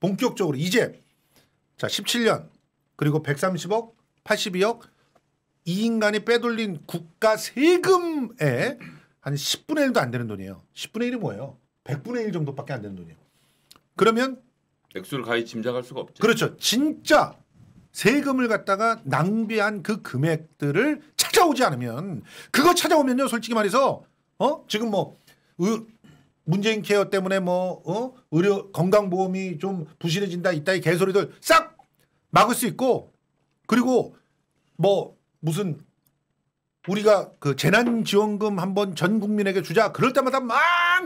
본격적으로 이제 자 17년 그리고 130억 82억 이 인간이 빼돌린 국가 세금에한 10분의 1도 안 되는 돈이에요. 10분의 1이 뭐예요? 100분의 1 정도밖에 안 되는 돈이에요. 그러면 액수를 가히 짐작할 수가 없죠. 그렇죠. 진짜 세금을 갖다가 낭비한 그 금액들을 찾아오지 않으면 그거 찾아오면요. 솔직히 말해서 어? 지금 뭐 의, 문재인 케어 때문에 뭐 어? 의료 건강보험이 좀 부실해진다 이따위 개소리들 싹 막을 수 있고 그리고 뭐 무슨 우리가 그 재난지원금 한번 전 국민에게 주자 그럴 때마다 막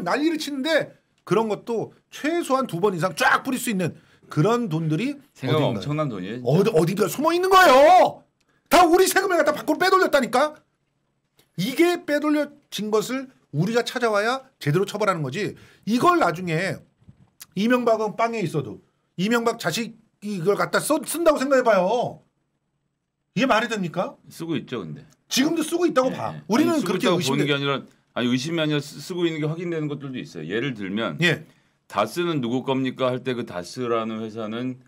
난리를 치는데 그런 것도 최소한 두 번 이상 쫙 뿌릴 수 있는 그런 돈들이 세금 엄청난 돈이 어디 어디가 숨어 있는 거예요. 다 우리 세금을 갖다 밖으로 빼돌렸다니까. 이게 빼돌려진 것을 우리가 찾아와야 제대로 처벌하는 거지. 이걸 나중에 이명박은 빵에 있어도 이명박 자식 이걸 이 갖다 써, 쓴다고 생각해봐요. 이게 말이 됩니까? 쓰고 있죠, 근데. 지금도 쓰고 있다고 예, 봐. 예. 우리는 아니, 그렇게 의심이 게 아니라 아니 의심이 아니라 쓰고 있는 게 확인되는 것들도 있어요. 예를 들면 예. 다스는 누구 겁니까 할 때 그 다스라는 회사는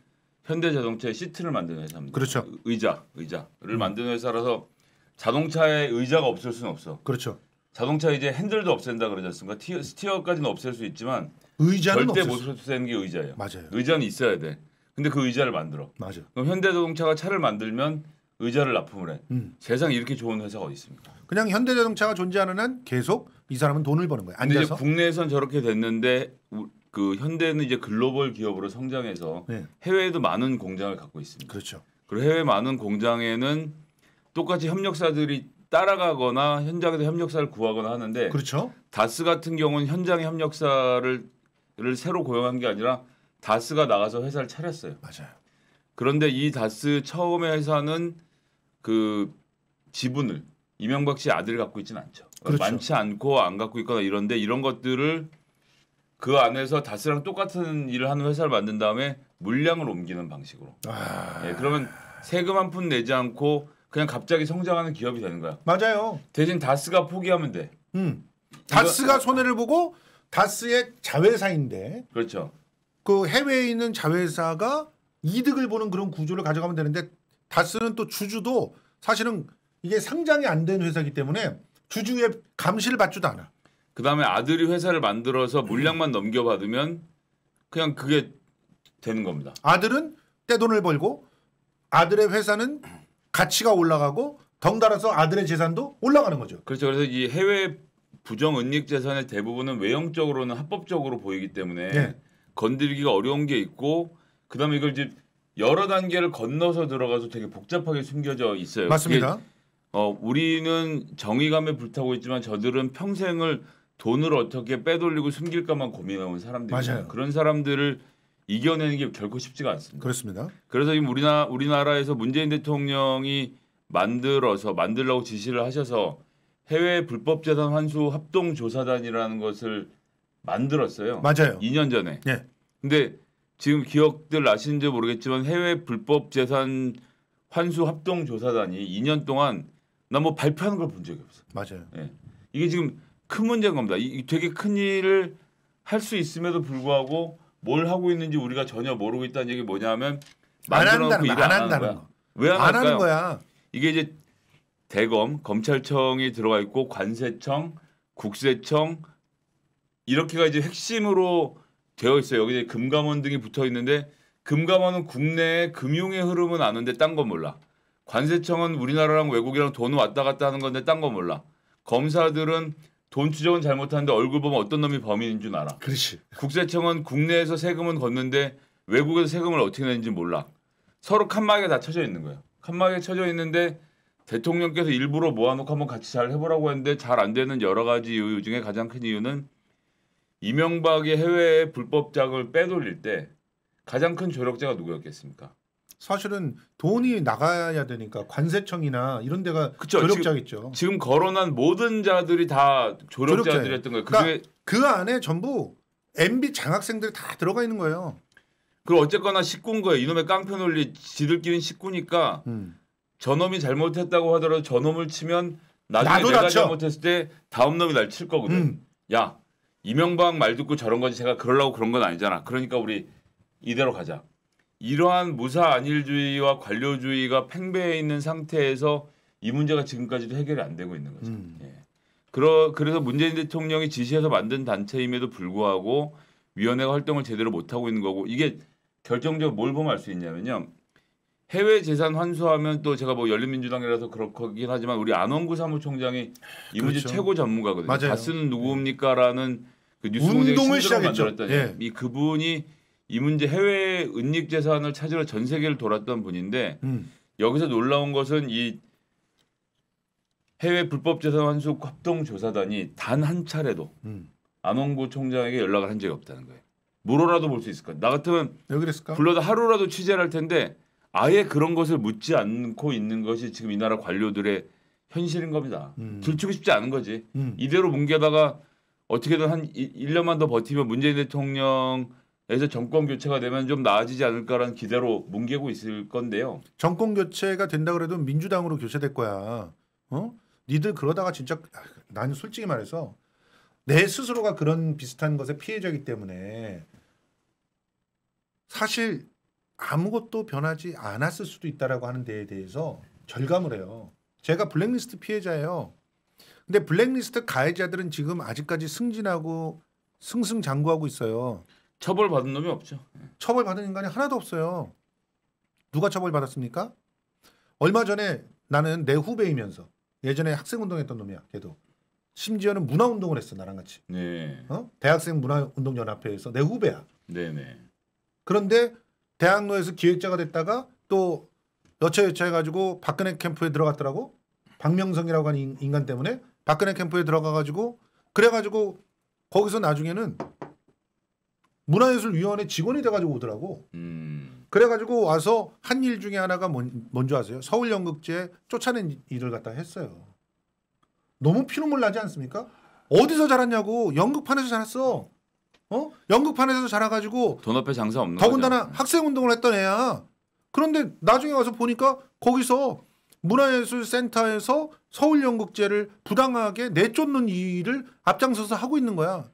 현대자동차의 시트를 만드는 회사입니다. 그렇죠. 의자, 의자를 음. 만드는 회사라서 자동차에 의자가 없을 수는 없어. 그렇죠. 자동차 이제 핸들도 없앤다 그러지 않습니까? 티어, 스티어까지는 없앨 수 있지만 의자는 절대 없앴어. 못 없애는 게 의자예요. 맞아요. 의자는 있어야 돼. 근데 그 의자를 만들어. 맞아. 그럼 현대자동차가 차를 만들면 의자를 납품을 해. 음. 세상 이렇게 좋은 회사가 어디 있습니까? 그냥 현대자동차가 존재하는 한 계속 이 사람은 돈을 버는 거야. 근데 이제 국내에선 저렇게 됐는데 그 현대는 이제 글로벌 기업으로 성장해서 네. 해외에도 많은 공장을 갖고 있습니다. 그렇죠. 그리고 해외 많은 공장에는 똑같이 협력사들이 따라가거나 현장에서 협력사를 구하거나 하는데 그렇죠. 다스 같은 경우는 현장의 협력사를 새로 고용한 게 아니라 다스가 나가서 회사를 차렸어요. 맞아요. 그런데 이 다스 처음에 회사는 그 지분을 이명박 씨아들 갖고 있지는 않죠. 그러니까 그렇죠. 많지 않고 안 갖고 있거나 이런데 이런 것들을 그 안에서 다스랑 똑같은 일을 하는 회사를 만든 다음에 물량을 옮기는 방식으로. 아... 네, 그러면 세금 한 푼 내지 않고 그냥 갑자기 성장하는 기업이 되는 거야. 맞아요. 대신 다스가 포기하면 돼. 음. 다스가 손해를 보고 다스의 자회사인데. 그렇죠. 그 해외에 있는 자회사가 이득을 보는 그런 구조를 가져가면 되는데 다스는 또 주주도 사실은 이게 상장이 안 된 회사이기 때문에 주주의 감시를 받지도 않아. 그 다음에 아들이 회사를 만들어서 물량만 음. 넘겨받으면 그냥 그게 되는 겁니다. 아들은 떼돈을 벌고 아들의 회사는 가치가 올라가고 덩달아서 아들의 재산도 올라가는 거죠. 그렇죠. 그래서 이 해외 부정 은닉 재산의 대부분은 외형적으로는 합법적으로 보이기 때문에 네. 건드리기가 어려운 게 있고 그다음에 이걸 이제 여러 단계를 건너서 들어가서 되게 복잡하게 숨겨져 있어요. 맞습니다. 어, 우리는 정의감에 불타고 있지만 저들은 평생을 돈을 어떻게 빼돌리고 숨길까만 고민해온 사람들이죠. 요 그런 사람들을 이겨내는 게 결코 쉽지가 않습니다. 그렇습니다. 그래서 지금 우리나 우리나라에서 문재인 대통령이 만들어서 만들라고 지시를 하셔서 해외 불법 재산 환수 합동 조사단이라는 것을 만들었어요. 맞아요. 2년 전에. 네. 근데 지금 기억들 나시는지 모르겠지만 해외 불법 재산 환수 합동 조사단이 2년 동안 나뭐 발표하는 걸 본 적이 없어. 맞아요. 네. 이게 지금 큰 문제인 겁니다. 이, 되게 큰 일을 할 수 있음에도 불구하고 뭘 하고 있는지 우리가 전혀 모르고 있다는 얘기 뭐냐면 안 한다는 거, 안, 안 한다는 거. 왜안 안 하는 거야? 이게 이제 대검, 검찰청이 들어가 있고 관세청, 국세청 이렇게가 이제 핵심으로 되어 있어요. 여기 이제 금감원 등이 붙어 있는데 금감원은 국내의 금융의 흐름은 아는데 딴건 몰라. 관세청은 우리나라랑 외국이랑 돈 왔다 갔다 하는 건데 딴건 몰라. 검사들은 돈 추적은 잘못하는데 얼굴 보면 어떤 놈이 범인인 줄 알아. 그렇지. 국세청은 국내에서 세금은 걷는데 외국에서 세금을 어떻게 내는지 몰라. 서로 칸막이에 다 쳐져 있는 거예칸막이 쳐져 있는데 대통령께서 일부러 모아놓고 한번 같이 잘 해보라고 했는데 잘 안 되는 여러 가지 이유 중에 가장 큰 이유는 이명박이 해외 불법 자을 빼돌릴 때 가장 큰 조력자가 누구였겠습니까? 사실은 돈이 나가야 되니까 관세청이나 이런 데가 그쵸, 조력자겠죠. 지금, 지금, 거론한 모든 자들이 다 조력자들이었던 거예요. 그러니까 그 안에 전부 MB 장학생들다 들어가 있는 거예요. 그리고 어쨌거나 식구인 거예요. 이놈의 깡패 논리 지들끼리는 식구니까 음. 저놈이 잘못했다고 하더라도 저놈을 치면 나중에 내가 다쳐. 잘못했을 때 다음 놈이 날 칠 거거든. 음. 야 이명박 말 듣고 저런 거지 제가 그러려고 그런 건 아니잖아. 그러니까 우리 이대로 가자. 이러한 무사 안일주의와 관료주의가 팽배해 있는 상태에서 이 문제가 지금까지도 해결이 안 되고 있는 거죠. 음. 예. 그러, 그래서 문재인 대통령이 지시해서 만든 단체임에도 불구하고 위원회가 활동을 제대로 못 하고 있는 거고 이게 결정적으로 뭘 보면 알수 있냐면요. 해외 재산 환수하면 또 제가 뭐 열린민주당이라서 그렇긴 하지만 우리 안원구 사무총장이 이 문제 그렇죠. 최고 전문가거든요. 맞아요. 다스는 누구입니까라는 그 뉴스 운동을 시작했죠. 만들었다. 예. 이 그분이 이 문제 해외 은닉 재산을 찾으러 전 세계를 돌았던 분인데 음. 여기서 놀라운 것은 이 해외 불법 재산 환수 합동 조사단이 단 한 차례도 음. 안원구 총장에게 연락을 한 적이 없다는 거예요. 물어라도 볼 수 있을 까나 같으면 왜 그랬을까? 불러도 하루라도 취재를 할 텐데 아예 그런 것을 묻지 않고 있는 것이 지금 이 나라 관료들의 현실인 겁니다. 음. 들추고 싶지 않은 거지. 음. 이대로 뭉개다가 어떻게든 한 일년만더 버티면 문재인 대통령 에서 정권 교체가 되면 좀 나아지지 않을까라는 기대로 뭉개고 있을 건데요. 정권 교체가 된다 그래도 민주당으로 교체될 거야. 어? 니들 그러다가 진짜 나는 아, 솔직히 말해서 내 스스로가 그런 비슷한 것에 피해자이기 때문에 사실 아무것도 변하지 않았을 수도 있다라고 하는 데에 대해서 절감을 해요. 제가 블랙리스트 피해자예요. 근데 블랙리스트 가해자들은 지금 아직까지 승진하고 승승장구하고 있어요. 처벌받은 놈이 없죠. 처벌받은 인간이 하나도 없어요. 누가 처벌받았습니까? 얼마 전에 나는 내 후배이면서 예전에 학생운동했던 놈이야. 걔도 심지어는 문화운동을 했어 나랑 같이. 네. 어? 대학생 문화운동연합회에서 내 후배야. 네네. 네. 그런데 대학로에서 기획자가 됐다가 또 여차여차 해가지고 박근혜 캠프에 들어갔더라고. 박명성이라고 하는 인간 때문에 박근혜 캠프에 들어가가지고 그래가지고 거기서 나중에는 문화예술위원회 직원이 돼가지고 오더라고. 음. 그래가지고 와서 한 일 중에 하나가 뭔, 뭔지 아세요? 서울연극제 쫓아낸 일을 갖다 했어요. 너무 피눈물 나지 않습니까? 어디서 자랐냐고 연극판에서 자랐어. 어? 연극판에서 자라가지고 돈 앞에 장사 없는 더군다나 학생운동을 했던 애야. 그런데 나중에 와서 보니까 거기서 문화예술센터에서 서울연극제를 부당하게 내쫓는 일을 앞장서서 하고 있는 거야.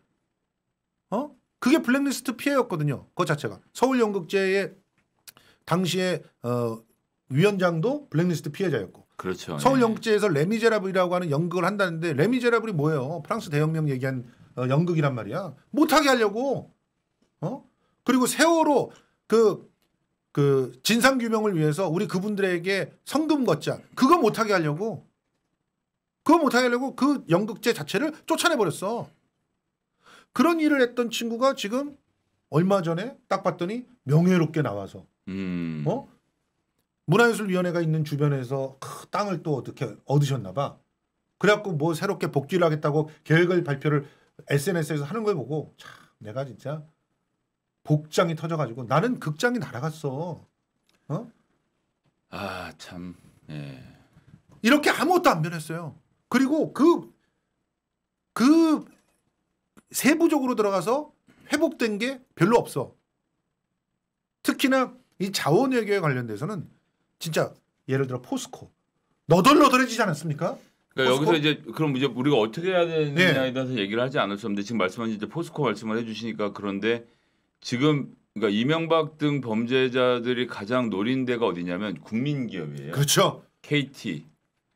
어? 그게 블랙리스트 피해였거든요. 그 자체가 서울연극제의 당시에 어, 위원장도 블랙리스트 피해자였고 그렇죠. 예. 서울연극제에서 네. 레미제라블이라고 하는 연극을 한다는데 레미제라블이 뭐예요? 프랑스 대혁명 얘기한 어, 연극이란 말이야. 못하게 하려고 어 그리고 세월호 그그 진상 규명을 위해서 우리 그분들에게 성금 걷자 그거 못하게 하려고 그거 못하게 하려고 그 연극제 자체를 쫓아내버렸어. 그런 일을 했던 친구가 지금 얼마 전에 딱 봤더니 명예롭게 나와서 음. 어 문화예술위원회가 있는 주변에서 크, 땅을 또 어떻게 얻으셨나 봐. 그래갖고 뭐 새롭게 복귀를 하겠다고 계획을 발표를 SNS에서 하는 걸 보고 참 내가 진짜 복장이 터져가지고 나는 극장이 날아갔어. 어? 아 참. 예. 이렇게 아무것도 안 변했어요. 그리고 그그 그, 그 세부적으로 들어가서 회복된 게 별로 없어. 특히나 이 자원 외교에 관련돼서는 진짜 예를 들어 포스코 너덜너덜해지지 않았습니까? 그러니까 여기서 이제 그럼 이제 우리가 어떻게 해야 되느냐에 네. 대해서 얘기를 하지 않을 수 없는데 지금 말씀하신 이제 포스코 말씀을 해주시니까 그런데 지금 그러니까 이명박 등 범죄자들이 가장 노린 데가 어디냐면 국민기업이에요. 그렇죠. KT,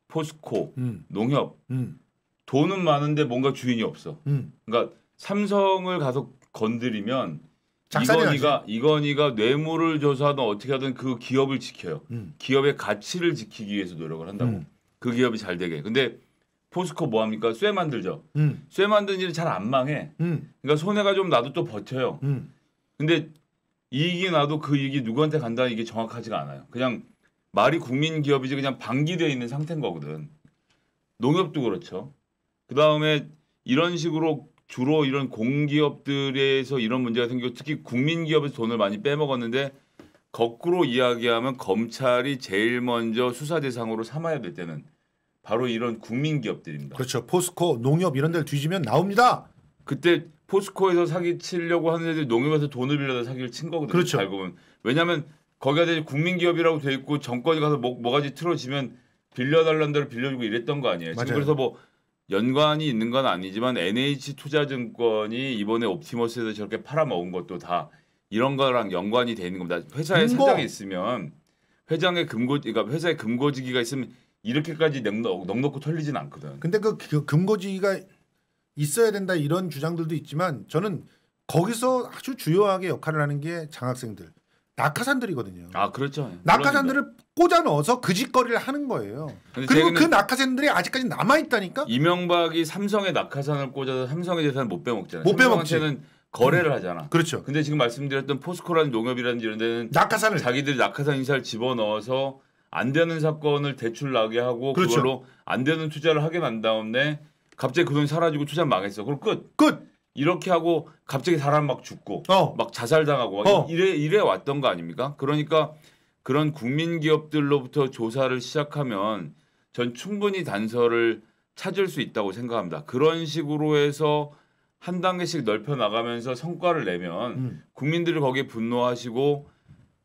포스코, 음. 농협. 음. 돈은 많은데 뭔가 주인이 없어. 음. 그러니까 삼성을 가서 건드리면 이건희가 이건희가 뇌물을 조사하든 어떻게 하든 그 기업을 지켜요. 음. 기업의 가치를 지키기 위해서 노력을 한다고. 음. 그 기업이 잘 되게. 근데 포스코 뭐 합니까? 쇠 만들죠. 음. 쇠 만드는 일은 잘안 망해. 음. 그러니까 손해가 좀 나도 또 버텨요. 음. 근데 이익이 나도 그 이익이 누구한테 간다 이게 정확하지가 않아요. 그냥 말이 국민 기업이지 그냥 방기되어 있는 상태인 거거든. 농협도 그렇죠. 그 다음에 이런 식으로 주로 이런 공기업들에서 이런 문제가 생기고 특히 국민기업에서 돈을 많이 빼먹었는데 거꾸로 이야기하면 검찰이 제일 먼저 수사 대상으로 삼아야 될 때는 바로 이런 국민기업들입니다. 그렇죠. 포스코, 농협 이런 데를 뒤지면 나옵니다. 그때 포스코에서 사기 치려고 하는 애들 농협에서 돈을 빌려다 사기를 친 거거든요. 그렇죠. 알고 보면. 왜냐하면 거기가 대 국민기업이라고 돼 있고 정권이 가서 뭐, 뭐가지 틀어지면 빌려달라는 대로 빌려주고 이랬던 거 아니에요. 맞아요. 지금 그래서 뭐 연관이 있는 건 아니지만 NH 투자증권이 이번에 옵티머스에서 저렇게 팔아먹은 것도 다 이런 거랑 연관이 돼 있는 겁니다. 회사에 금고. 사장이 있으면 회장의 금고 그러니까 회사에 금고지기가 있으면 이렇게까지 넉넉, 넉넉고 털리진 않거든. 근데 그, 그 금고지기가 있어야 된다 이런 주장들도 있지만 저는 거기서 아주 주요하게 역할을 하는 게 장학생들. 낙하산들이거든요. 아 그렇죠. 낙하산들을 꽂아 넣어서 그 짓거리를 하는 거예요. 그리고 그 낙하산들이 아직까지 남아 있다니까. 이명박이 삼성의 낙하산을 꽂아서 삼성의 재산을 못 빼먹잖아요. 못 빼먹지. 거래를 하잖아. 그렇죠. 근데 지금 말씀드렸던 포스코라는 농협이라든지 이런 데는 낙하산을 자기들 낙하산 인사를 집어넣어서 안 되는 사건을 대출 나게 하고 그렇죠. 그걸로 안 되는 투자를 하게 난 다음에 갑자기 그 돈이 사라지고 투자 망했어. 그럼 끝. 끝. 이렇게 하고 갑자기 사람 막 죽고 어. 막 자살당하고 어. 이래 이래 왔던 거 아닙니까? 그러니까 그런 국민 기업들로부터 조사를 시작하면 전 충분히 단서를 찾을 수 있다고 생각합니다. 그런 식으로 해서 한 단계씩 넓혀 나가면서 성과를 내면 음. 국민들이 거기에 분노하시고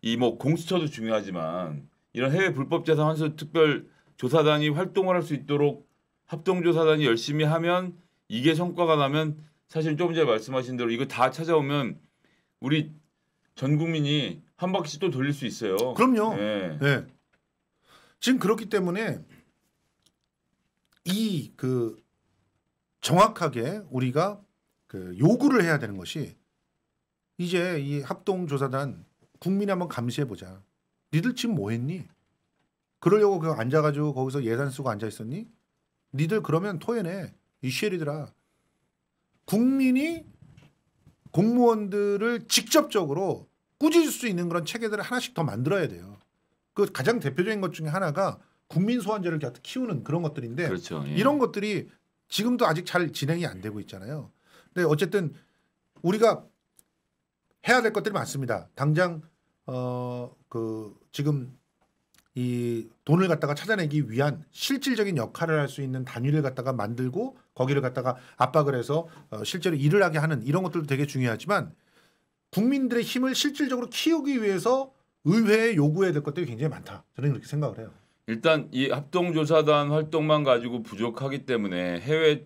이 뭐 공수처도 중요하지만 이런 해외 불법 재산 환수 특별 조사단이 활동을 할 수 있도록 합동 조사단이 열심히 하면 이게 성과가 나면 사실 조금 전에 말씀하신 대로 이거 다 찾아오면 우리 전 국민이 한 바퀴씩 또 돌릴 수 있어요. 그럼요. 네. 네. 지금 그렇기 때문에 이 그 정확하게 우리가 그 요구를 해야 되는 것이 이제 이 합동조사단 국민 한번 감시해 보자. 니들 지금 뭐 했니? 그러려고 그 앉아가지고 거기서 예산 쓰고 앉아 있었니? 니들 그러면 토해내. 이 쉐리들아. 국민이 공무원들을 직접적으로 꾸짖을 수 있는 그런 체계들을 하나씩 더 만들어야 돼요. 그 가장 대표적인 것 중에 하나가 국민 소환제를 키우는 그런 것들인데 그렇죠, 예. 이런 것들이 지금도 아직 잘 진행이 안 되고 있잖아요. 근데 어쨌든 우리가 해야 될 것들이 많습니다. 당장 어 그 지금 이 돈을 갖다가 찾아내기 위한 실질적인 역할을 할 수 있는 단위를 갖다가 만들고 거기를 갖다가 압박을 해서 어 실제로 일을 하게 하는 이런 것들도 되게 중요하지만 국민들의 힘을 실질적으로 키우기 위해서 의회에 요구해야 될 것들이 굉장히 많다. 저는 그렇게 생각을 해요. 일단 이 합동조사단 활동만 가지고 부족하기 때문에 해외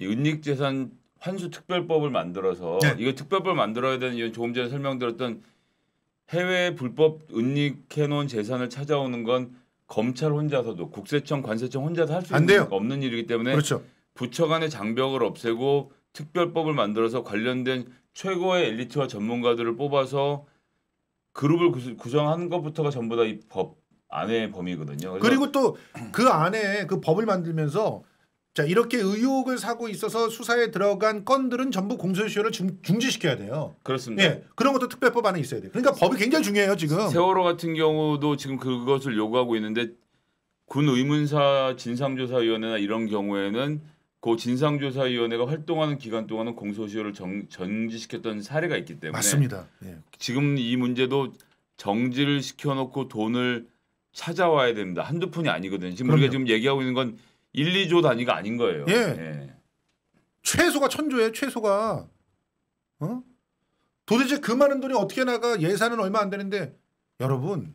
은닉재산 환수 특별법을 만들어서 네. 이거 특별법 을 만들어야 되는 조금 전에 설명드렸던 해외 불법 은닉해놓은 재산을 찾아오는 건 검찰 혼자서도 국세청 관세청 혼자서 할 수 없는 일이기 때문에 그렇죠. 부처 간의 장벽을 없애고 특별법을 만들어서 관련된 최고의 엘리트와 전문가들을 뽑아서 그룹을 구성하는 것부터가 전부 다이 법안에 범위거든요. 그리고 또 그 안에 그 법을 만들면서 자 이렇게 의혹을 사고 있어서 수사에 들어간 건들은 전부 공소시효를 중, 중지시켜야 돼요. 그렇습니다. 예, 그런 것도 특별법 안에 있어야 돼. 그러니까 법이 굉장히 중요해요 지금. 세월호 같은 경우도 지금 그것을 요구하고 있는데 군 의문사 진상조사위원회나 이런 경우에는 그 진상조사위원회가 활동하는 기간 동안은 공소시효를 정, 전지시켰던 사례가 있기 때문에 맞습니다. 예. 지금 이 문제도 정지를 시켜놓고 돈을 찾아와야 됩니다. 한두 푼이 아니거든요. 지금 그럼요. 우리가 지금 얘기하고 있는 건 1, 2조 단위가 아닌 거예요. 예. 예. 최소가 천조예요. 최소가. 어? 도대체 그 많은 돈이 어떻게 나가 예산은 얼마 안 되는데 여러분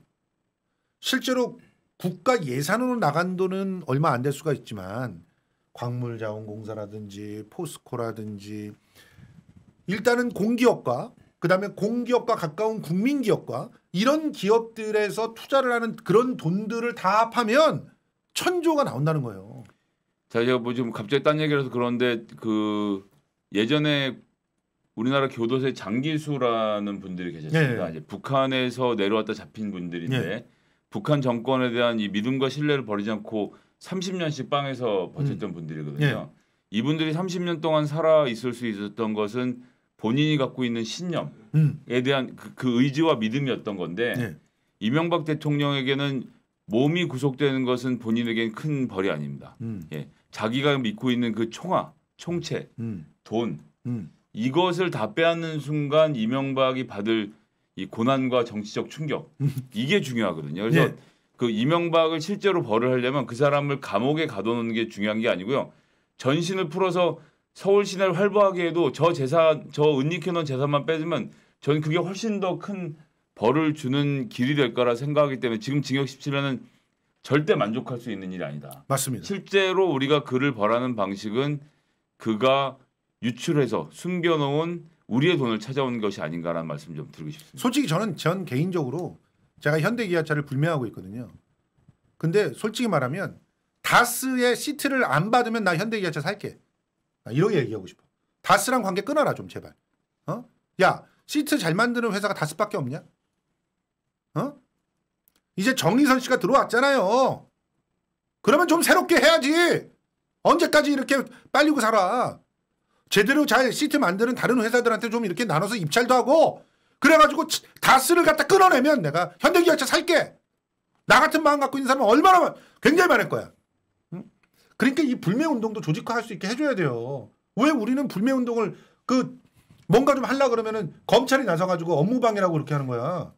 실제로 국가 예산으로 나간 돈은 얼마 안 될 수가 있지만 광물자원공사라든지 포스코라든지 일단은 공기업과 그다음에 공기업과 가까운 국민기업과 이런 기업들에서 투자를 하는 그런 돈들을 다 합하면 천조가 나온다는 거예요. 자 제가 뭐 지금 갑자기 딴 얘기라서 그런데 그 예전에 우리나라 교도소에 장기수라는 분들이 계셨습니다. 예, 이제 북한에서 내려왔다 잡힌 분들인데 예. 북한 정권에 대한 이 믿음과 신뢰를 버리지 않고 30년씩 빵에서 버텼던 음. 분들이거든요. 네. 이분들이 30년 동안 살아 있을 수 있었던 것은 본인이 갖고 있는 신념에 음. 대한 그, 그, 의지와 믿음이었던 건데 예. 이명박 대통령에게는 몸이 구속되는 것은 본인에게는 큰 벌이 아닙니다. 음. 예. 자기가 믿고 있는 그 총아, 총체, 음. 돈 음. 이것을 다 빼앗는 순간 이명박이 받을 이 고난과 정치적 충격 음. 이게 중요하거든요. 그래서 예. 그 이명박을 실제로 벌을 하려면 그 사람을 감옥에 가둬놓는 게 중요한 게 아니고요. 전신을 풀어서 서울 시내를 활보하게 해도 저 재산, 저 은닉해놓은 재산만 빼주면 저는 그게 훨씬 더 큰 벌을 주는 길이 될 거라 생각하기 때문에 지금 징역 17년은 절대 만족할 수 있는 일이 아니다. 맞습니다. 실제로 우리가 그를 벌하는 방식은 그가 유출해서 숨겨놓은 우리의 돈을 찾아온 것이 아닌가라는 말씀 좀 드리고 싶습니다. 솔직히 저는 전 개인적으로 제가 현대기아차를 불매하고 있거든요. 근데 솔직히 말하면 다스의 시트를 안 받으면 나 현대기아차 살게. 이렇게 얘기하고 싶어. 다스랑 관계 끊어라 좀 제발. 어? 야 시트 잘 만드는 회사가 다스밖에 없냐? 어? 이제 정의선 씨가 들어왔잖아요. 그러면 좀 새롭게 해야지. 언제까지 이렇게 빨리고 살아. 제대로 잘 시트 만드는 다른 회사들한테 좀 이렇게 나눠서 입찰도 하고 그래가지고 다스를 갖다 끊어내면 내가 현대기아차 살게. 나 같은 마음 갖고 있는 사람은 얼마나 굉장히 많을 거야. 그러니까 이 불매운동도 조직화할 수 있게 해줘야 돼요. 왜 우리는 불매운동을 그 뭔가 좀 하려 고 그러면은 검찰이 나서가지고 업무방해라고 그렇게 하는 거야.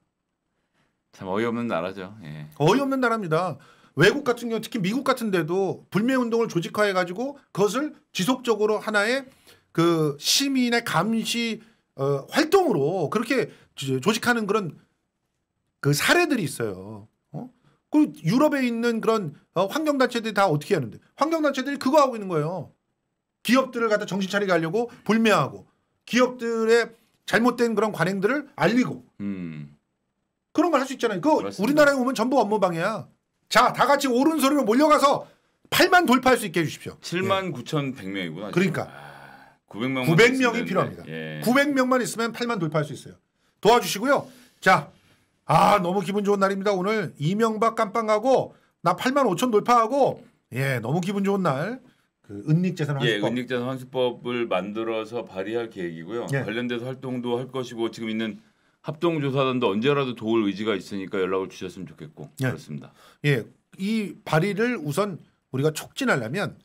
참 어이없는 나라죠. 예. 어이없는 나라입니다. 외국 같은 경우 특히 미국 같은 데도 불매 운동을 조직화해 가지고 그것을 지속적으로 하나의 그 시민의 감시 어, 활동으로 그렇게 조직하는 그런 그 사례들이 있어요. 어? 그리고 유럽에 있는 그런 어, 환경단체들이 다 어떻게 하는데 환경단체들이 그거 하고 있는 거예요. 기업들을 갖다 정신 차리게 하려고 불매하고 기업들의 잘못된 그런 관행들을 알리고 음. 그런 걸 할 수 있잖아요. 그 우리나라에 오면 전부 업무방해야. 자, 다 같이 오른소리로 몰려가서 8만 돌파할 수 있게 해주십시오. 7만 예. 9,100명이구나. 그러니까. 아, 900명 900명이 필요합니다. 예. 900명만 있으면 8만 돌파할 수 있어요. 도와주시고요. 자, 아 너무 기분 좋은 날입니다. 오늘 이명박 깜빵하고 나 8만 5천 돌파하고 예 너무 기분 좋은 날. 그 은닉재산 예, 환수법. 예, 은닉재산 환수법을 만들어서 발의할 계획이고요. 예. 관련돼서 활동도 할 것이고 지금 있는 합동조사단도 언제라도 도울 의지가 있으니까 연락을 주셨으면 좋겠고 예. 그렇습니다. 예, 이 발의를 우선 우리가 촉진하려면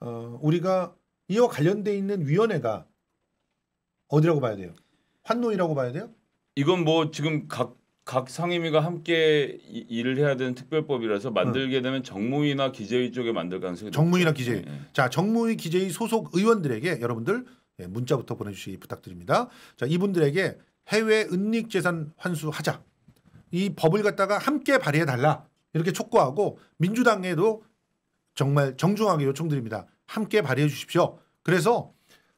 어, 우리가 이와 관련돼 있는 위원회가 어디라고 봐야 돼요? 환노위라고 봐야 돼요? 이건 뭐 지금 각, 각 상임위가 함께 이, 일을 해야 되는 특별법이라서 만들게 되면 정무위나 기재위 쪽에 만들 가능성이 정무위나 높죠. 기재위. 예, 예. 자, 정무위 기재위 소속 의원들에게 여러분들 예, 문자부터 보내주시기 부탁드립니다. 자, 이분들에게 해외 은닉재산 환수하자. 이 법을 갖다가 함께 발의해달라. 이렇게 촉구하고 민주당에도 정말 정중하게 요청드립니다. 함께 발의해 주십시오. 그래서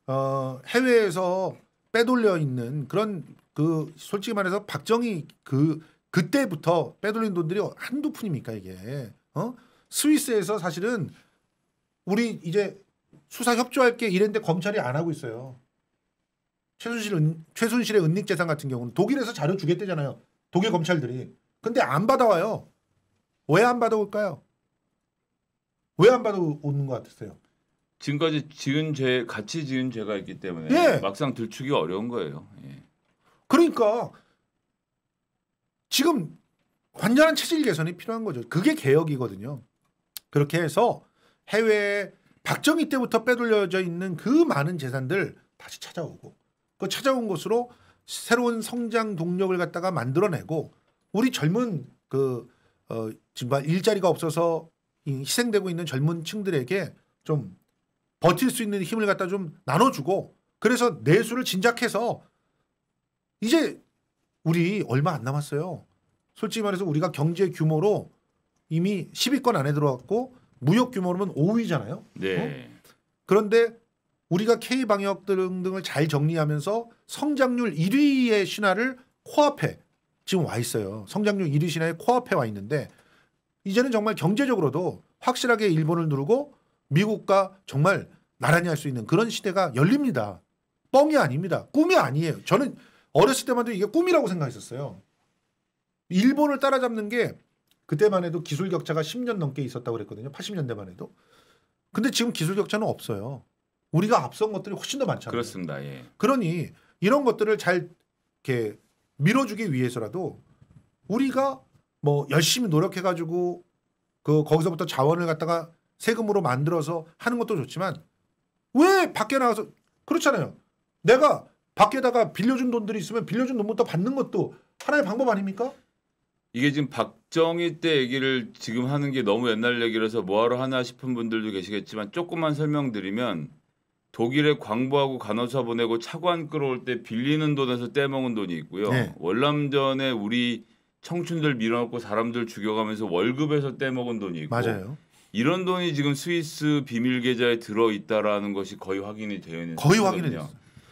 어, 해외에서 빼돌려 있는 그런 그 솔직히 말해서 박정희 그 그때부터 빼돌린 돈들이 한두 푼입니까 이게 어 스위스에서 사실은 우리 이제 수사 협조할게 이랬는데 검찰이 안 하고 있어요 최순실 은, 최순실의 은닉 재산 같은 경우는 독일에서 자료 주겠대잖아요. 독일 검찰들이. 근데 안 받아와요. 왜 안 받아올까요? 왜 안 받아오는 것 같으세요? 지금까지 지은 죄 같이 지은 죄가 있기 때문에 예. 막상 들추기 어려운 거예요. 예. 그러니까 지금 완전한 체질 개선이 필요한 거죠. 그게 개혁이거든요. 그렇게 해서 해외에 박정희 때부터 빼돌려져 있는 그 많은 재산들 다시 찾아오고 그 찾아온 것으로 새로운 성장 동력을 갖다가 만들어내고 우리 젊은 그 어, 지금 일자리가 없어서 희생되고 있는 젊은 층들에게 좀 버틸 수 있는 힘을 갖다 좀 나눠주고 그래서 내수를 진작해서 이제 우리 얼마 안 남았어요. 솔직히 말해서 우리가 경제 규모로 이미 10위권 안에 들어갔고 무역 규모로는 5위잖아요. 네. 어? 그런데 우리가 K 방역 등등을 잘 정리하면서 성장률 1위의 신화를 코앞에 지금 와 있어요. 성장률 1위 신화의 코앞에 와 있는데 이제는 정말 경제적으로도 확실하게 일본을 누르고 미국과 정말 나란히 할 수 있는 그런 시대가 열립니다. 뻥이 아닙니다. 꿈이 아니에요. 저는 어렸을 때만 해도 이게 꿈이라고 생각했었어요. 일본을 따라잡는 게 그때만 해도 기술 격차가 10년 넘게 있었다고 그랬거든요. 80년대만 해도. 근데 지금 기술 격차는 없어요. 우리가 앞선 것들이 훨씬 더 많잖아요. 그렇습니다. 예. 그러니 이런 것들을 잘 이렇게 밀어주기 위해서라도 우리가 뭐 열심히 노력해가지고 그 거기서부터 자원을 갖다가 세금으로 만들어서 하는 것도 좋지만 왜 밖에 나가서 그렇잖아요. 내가 밖에다가 빌려준 돈들이 있으면 빌려준 돈부터 받는 것도 하나의 방법 아닙니까? 이게 지금 박정희 때 얘기를 지금 하는 게 너무 옛날 얘기라서 뭐하러 하나 싶은 분들도 계시겠지만 조금만 설명드리면 독일에 광부하고 간호사 보내고 차관 끌어올 때 빌리는 돈에서 떼먹은 돈이 있고요. 네. 월남전에 우리 청춘들 밀어넣고 사람들 죽여가면서 월급에서 떼먹은 돈이 있고 맞아요. 이런 돈이 지금 스위스 비밀 계좌에 들어 있다라는 것이 거의 확인이 되어 있는 거의 확인이 요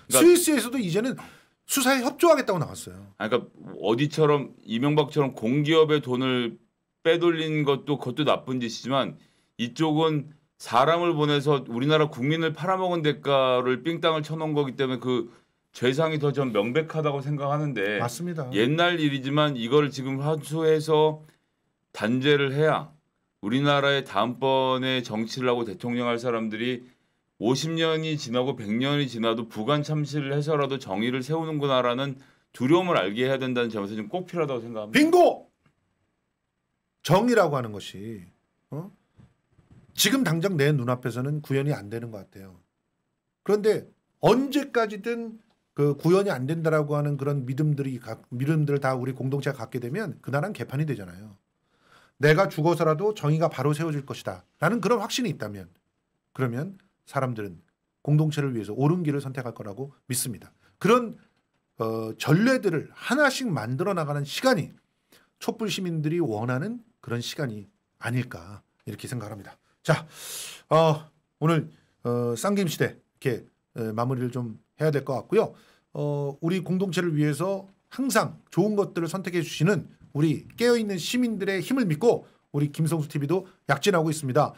그러니까 스위스에서도 이제는 수사에 협조하겠다고 나왔어요. 그러니까 어디처럼 이명박처럼 공기업의 돈을 빼돌린 것도 그것도 나쁜 짓이지만 이쪽은 사람을 보내서 우리나라 국민을 팔아먹은 대가를 삥땅을 쳐놓은 거기 때문에 그 죄상이 더전 명백하다고 생각하는데 맞습니다. 옛날 일이지만 이걸 지금 환수해서 단죄를 해야 우리나라의 다음번에 정치를 하고 대통령 할 사람들이 50년이 지나고 100년이 지나도 부관 참시를 해서라도 정의를 세우는구나라는 두려움을 알게 해야 된다는 점에서 좀꼭 필요하다고 생각합니다. 빙고! 정의라고 하는 것이 어? 지금 당장 내 눈앞에서는 구현이 안 되는 것 같아요. 그런데 언제까지든 그 구현이 안 된다라고 하는 그런 믿음들이 믿음들을 다 우리 공동체가 갖게 되면 그 나라는 개판이 되잖아요. 내가 죽어서라도 정의가 바로 세워질 것이다라는 그런 확신이 있다면 그러면 사람들은 공동체를 위해서 옳은 길을 선택할 거라고 믿습니다. 그런 어, 전례들을 하나씩 만들어 나가는 시간이 촛불 시민들이 원하는 그런 시간이 아닐까 이렇게 생각합니다. 자, 어, 오늘 어, 쌍김 시대 이렇게 에, 마무리를 좀 해야 될 것 같고요. 어, 우리 공동체를 위해서 항상 좋은 것들을 선택해 주시는 우리 깨어있는 시민들의 힘을 믿고 우리 김성수 TV도 약진하고 있습니다.